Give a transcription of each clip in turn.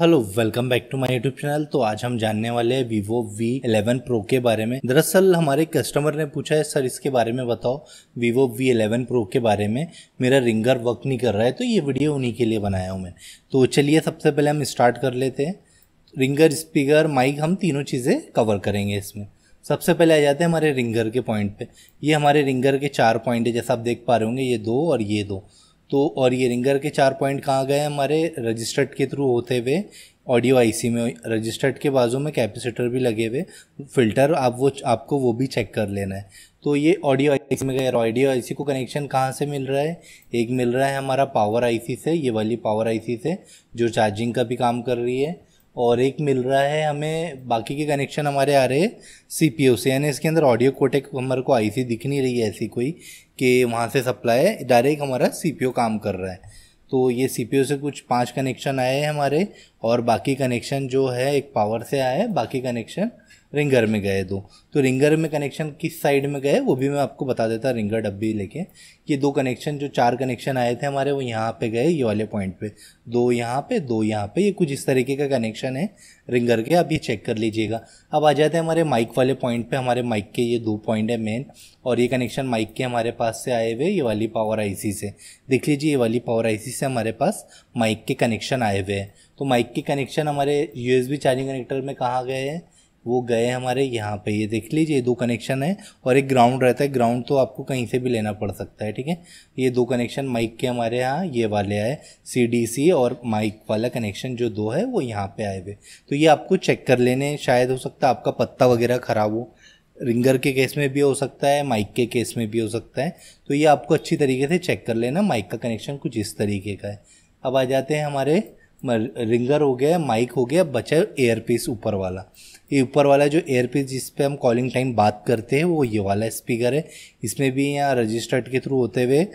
hello welcome back to my YouTube channel तो आज हम जानने वाले हैं वीवो वी एलेवन प्रो के बारे में दरअसल हमारे कस्टमर ने पूछा है सर इसके बारे में बताओ वीवो वी एलेवन प्रो के बारे में मेरा रिंगर वर्क नहीं कर रहा है तो ये वीडियो उन्हीं के लिए बनाया हूँ मैं तो चलिए सबसे पहले हम स्टार्ट कर लेते हैं रिंगर स्पीकर माइक हम तीनों चीज़ें कवर करेंगे इसमें सबसे पहले आ जाते हैं हमारे रिंगर के पॉइंट पर ये हमारे रिंगर के चार पॉइंट है जैसा आप देख पा रहे होंगे ये दो और ये दो तो और ये रिंगर के चार पॉइंट कहाँ गए हमारे रजिस्टर्ड के थ्रू होते हुए ऑडियो आईसी में रजिस्टर्ड के बाजू में कैपेसिटर भी लगे हुए फिल्टर आप वो आपको वो भी चेक कर लेना है तो ये ऑडियो आईसी में गए ऑडियो आईसी को कनेक्शन कहाँ से मिल रहा है एक मिल रहा है हमारा पावर आईसी से ये वाली पावर आईसी से जो चार्जिंग का भी काम कर रही है और एक मिल रहा है हमें बाकी के कनेक्शन हमारे आ रहे हैं सी से यानी इसके अंदर ऑडियो कोटेक हमारे को आई दिख नहीं रही है ऐसी कोई कि वहाँ से सप्लाई डायरेक्ट हमारा सी काम कर रहा है तो ये सी से कुछ पांच कनेक्शन आए हैं हमारे और बाकी कनेक्शन जो है एक पावर से आया है बाकी कनेक्शन रिंगर में गए दो तो रिंगर में कनेक्शन किस साइड में गए वो भी मैं आपको बता देता रिंगर डब्बी लेके ये दो कनेक्शन जो चार कनेक्शन आए थे हमारे वो यहाँ पे गए ये वाले पॉइंट पे दो यहाँ पे दो यहाँ पे ये कुछ इस तरीके का कनेक्शन है रिंगर के आप ये चेक कर लीजिएगा अब आ जाते हैं हमारे माइक वाले पॉइंट पे हमारे माइक के ये दो पॉइंट है मेन और ये कनेक्शन माइक के हमारे पास से आए हुए ये वाली पावर आईसी से देख लीजिए ये वाली पावर आईसी से हमारे पास माइक के कनेक्शन आए हुए हैं तो माइक के कनेक्शन हमारे यूएसबी चार्जिंग कनेक्टर में कहाँ गए हैं वो गए हमारे यहाँ पे ये देख लीजिए दो कनेक्शन है और एक ग्राउंड रहता है ग्राउंड तो आपको कहीं से भी लेना पड़ सकता है ठीक है ये दो कनेक्शन माइक के हमारे यहाँ ये वाले आए सी और माइक वाला कनेक्शन जो दो है वो यहाँ पे आए हुए तो ये आपको चेक कर लेने शायद हो सकता है आपका पत्ता वगैरह ख़राब हो रिंगर के केस में भी हो सकता है माइक के केस में भी हो सकता है तो ये आपको अच्छी तरीके से चेक कर लेना माइक का कनेक्शन कुछ इस तरीके का है अब आ जाते हैं हमारे रिंगर हो गया माइक हो गया बचा पीस ऊपर वाला ये ऊपर वाला जो एयर पीस जिस पर हम कॉलिंग टाइम बात करते हैं वो ये वाला स्पीकर है इसमें भी यहाँ रजिस्टर्ड के थ्रू होते हुए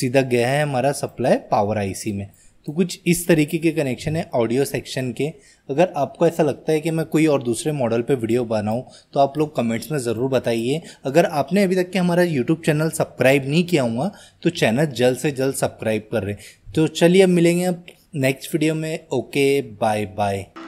सीधा गया है हमारा सप्लाई पावर आईसी में तो कुछ इस तरीके के कनेक्शन है ऑडियो सेक्शन के अगर आपको ऐसा लगता है कि मैं कोई और दूसरे मॉडल पे वीडियो बनाऊं तो आप लोग कमेंट्स में ज़रूर बताइए अगर आपने अभी तक के हमारा यूट्यूब चैनल सब्सक्राइब नहीं किया हुआ तो चैनल जल्द से जल्द सब्सक्राइब कर रहे तो चलिए अब मिलेंगे नेक्स्ट वीडियो में ओके बाय बाय